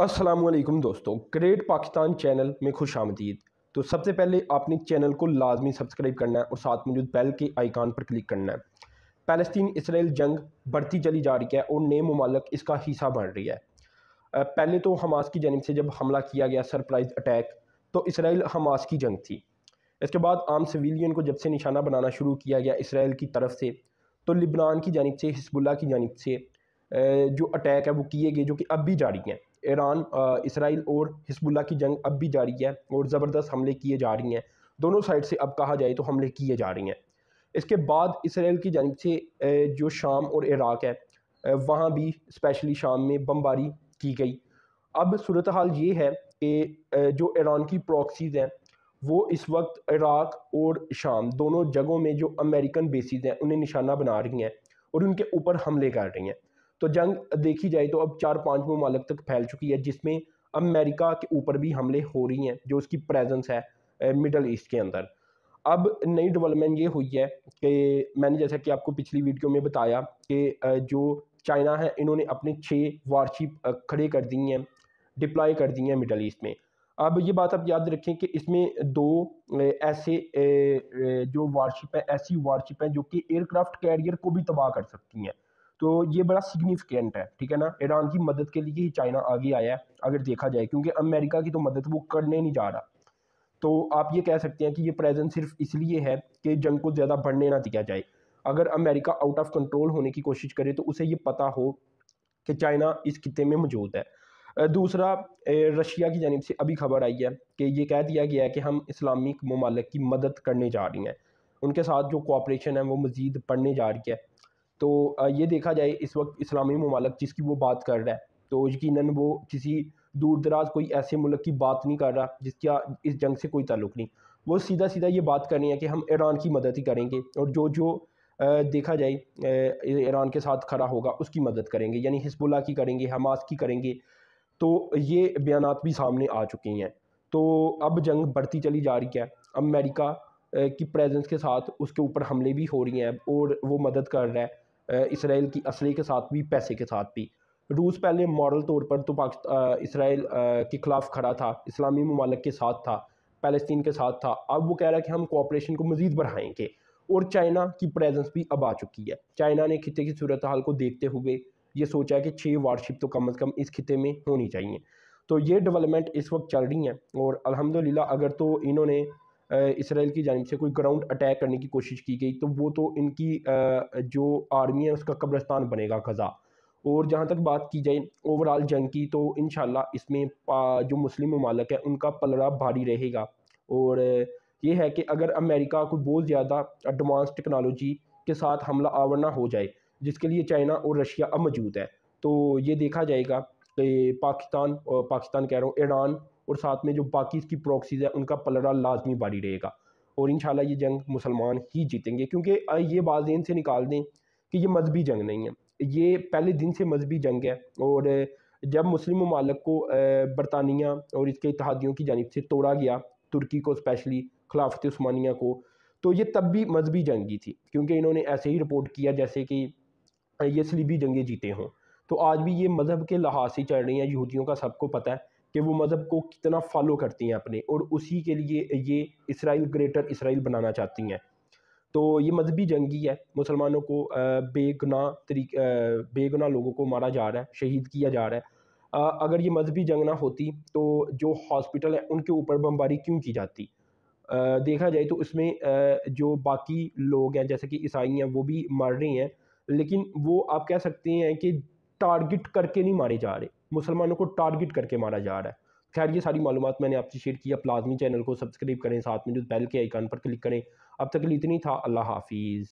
असलम दोस्तों great Pakistan channel में खुश आमदीद तो सबसे पहले आपने चैनल को लाजमी सब्सक्राइब करना है और साथ में जो बेल के आइकान पर क्लिक करना है फ़लस्तीन इसराइल जंग बढ़ती चली जा रही है और नए ममालक इसका हिस्सा बन रही है पहले तो हमास की जानब से जब हमला किया गया सरप्राइज़ अटैक तो इसराइल हमास की जंग थी इसके बाद आम सिविलियन को जब से निशाना बनाना शुरू किया गया इसराइल की तरफ से तो लिबनान की जानब से हिजबुल्ला की जानब से जो अटैक है वो किए गए जो कि अब भी जारी हैं ईरान इसराइल और हिजबुल्ला की जंग अब भी जारी है और ज़बरदस्त हमले किए जा रही हैं दोनों साइड से अब कहा जाए तो हमले किए जा रही हैं इसके बाद इसराइल की जानब से जो शाम और इराक़ है वहाँ भी स्पेशली शाम में बमबारी की गई अब सूरत हाल ये है कि जो ईरान की प्रॉक्सीज़ हैं वो इस वक्त इराक और शाम दोनों जगहों में जो अमेरिकन बेसिस हैं उन्हें निशाना बना रही हैं और उनके ऊपर हमले कर रही हैं तो जंग देखी जाए तो अब चार पाँच ममालक तक फैल चुकी है जिसमें अमेरिका के ऊपर भी हमले हो रही हैं जो उसकी प्रेजेंस है मिडल ईस्ट के अंदर अब नई डेवलपमेंट ये हुई है कि मैंने जैसा कि आपको पिछली वीडियो में बताया कि जो चाइना है इन्होंने अपने छः वारशिप खड़े कर दी हैं डिप्लॉय कर दी हैं मिडल ईस्ट में अब ये बात आप याद रखें कि इसमें दो ऐसे जो वारशिप हैं ऐसी वारशिप हैं जो कि एयरक्राफ्ट कैरियर को भी तबाह कर सकती हैं तो ये बड़ा सिग्निफिकेंट है ठीक है ना ईरान की मदद के लिए ही चाइना आगे आया है अगर देखा जाए क्योंकि अमेरिका की तो मदद वो करने नहीं जा रहा तो आप ये कह सकते हैं कि ये प्रेजेंस सिर्फ इसलिए है कि जंग को ज़्यादा बढ़ने ना दिया जाए अगर अमेरिका आउट ऑफ कंट्रोल होने की कोशिश करे तो उसे ये पता हो कि चाइना इस खत्े में मौजूद है दूसरा रशिया की जानब से अभी खबर आई है कि ये कह दिया गया है कि हम इस्लामिक ममालक की मदद करने जा रही हैं उनके साथ जो कोऑपरेशन है वो मज़ीद पढ़ने जा रही है तो ये देखा जाए इस वक्त इस्लामी ममालक जिसकी वो बात कर रहा है तो यकीन वो किसी दूर दराज कोई ऐसे मुल्क की बात नहीं कर रहा जिसका इस जंग से कोई ताल्लुक नहीं वो सीधा सीधा ये बात करनी है कि हम ईरान की मदद ही करेंगे और जो जो देखा जाए ईरान के साथ खड़ा होगा उसकी मदद करेंगे यानी हिजबुल्ला की करेंगे हमास की करेंगे तो ये बयान भी सामने आ चुके हैं तो अब जंग बढ़ती चली जा रही है अमेरिका की प्रेजेंस के साथ उसके ऊपर हमले भी हो रही हैं और वो मदद कर रहा है इसराइल की असले के साथ भी पैसे के साथ भी रूस पहले मॉरल तौर पर तो पाकिस्तान इसराइल के ख़िलाफ़ खड़ा था इस्लामी ममालक के साथ था पैलस्तीन के साथ था अब वो कह रहा है कि हम कोऑपरेशन को मज़ीद बढ़ाएंगे और चाइना की प्रेजेंस भी अब आ चुकी है चाइना ने खिते की सूरत हाल को देखते हुए ये सोचा है कि छः वारशिप तो कम अज़ कम इस खिते में होनी चाहिए तो ये डेवलपमेंट इस वक्त चल रही हैं और अलहमदिल्ला अगर तो इन्होंने इसराइल की जानब से कोई ग्राउंड अटैक करने की कोशिश की गई तो वो तो इनकी जो आर्मी है उसका कब्रस्तान बनेगा गज़ा और जहाँ तक बात की जाए ओवरऑल जंग की तो इन इसमें जो मुस्लिम ममालक है उनका पलड़ा भारी रहेगा और ये है कि अगर अमेरिका को बहुत ज़्यादा एडवांस टेक्नोलॉजी के साथ हमला आवर ना हो जाए जिसके लिए चाइना और रशिया अब मौजूद है तो ये देखा जाएगा कि पाकिस्तान और पाकिस्तान कह रहा हूँ ईरान और साथ में जो बाकी इसकी प्रॉक्सीज़ है उनका पलड़ा लाजमी बारी रहेगा और इन ये जंग मुसलमान ही जीतेंगे क्योंकि ये बात इन से निकाल दें कि ये मजहबी जंग नहीं है ये पहले दिन से मजहबी जंग है और जब मुस्लिम ममालक को बरतानिया और इसके इतिहादियों की जानब से तोड़ा गया तुर्की को स्पेशली खिलाफत स्मानिया को तो ये तब भी मजहबी जंगी थी क्योंकि इन्होंने ऐसे ही रिपोर्ट किया जैसे कि ये सलीबी जंगें जीते हों तो आज भी ये मज़हब के लिहाज से चल रही हैं यहूदियों का सबको पता है कि वो मज़हब को कितना फॉलो करती हैं अपने और उसी के लिए ये इसराइल ग्रेटर इसराइल बनाना चाहती हैं तो ये मजहबी जंगी है मुसलमानों को बेगुनाह तरी बेगुनाह लोगों को मारा जा रहा है शहीद किया जा रहा है अगर ये मजहबी जंग ना होती तो जो हॉस्पिटल है उनके ऊपर बमबारी क्यों की जाती देखा जाए तो उसमें जो बाकी लोग हैं जैसे कि ईसाई हैं वो भी मर रहे हैं लेकिन वो आप कह सकते हैं कि टारगेट करके नहीं मारे जा रहे मुसलमानों को टारगेट करके मारा जा रहा है खैर ये सारी मालूम मैंने आपसे शेयर की आप लाजमी चैनल को सब्सक्राइब करें साथ में जो बैल के आइकान पर क्लिक करें अब तक इतनी था अल्लाह हाफिज़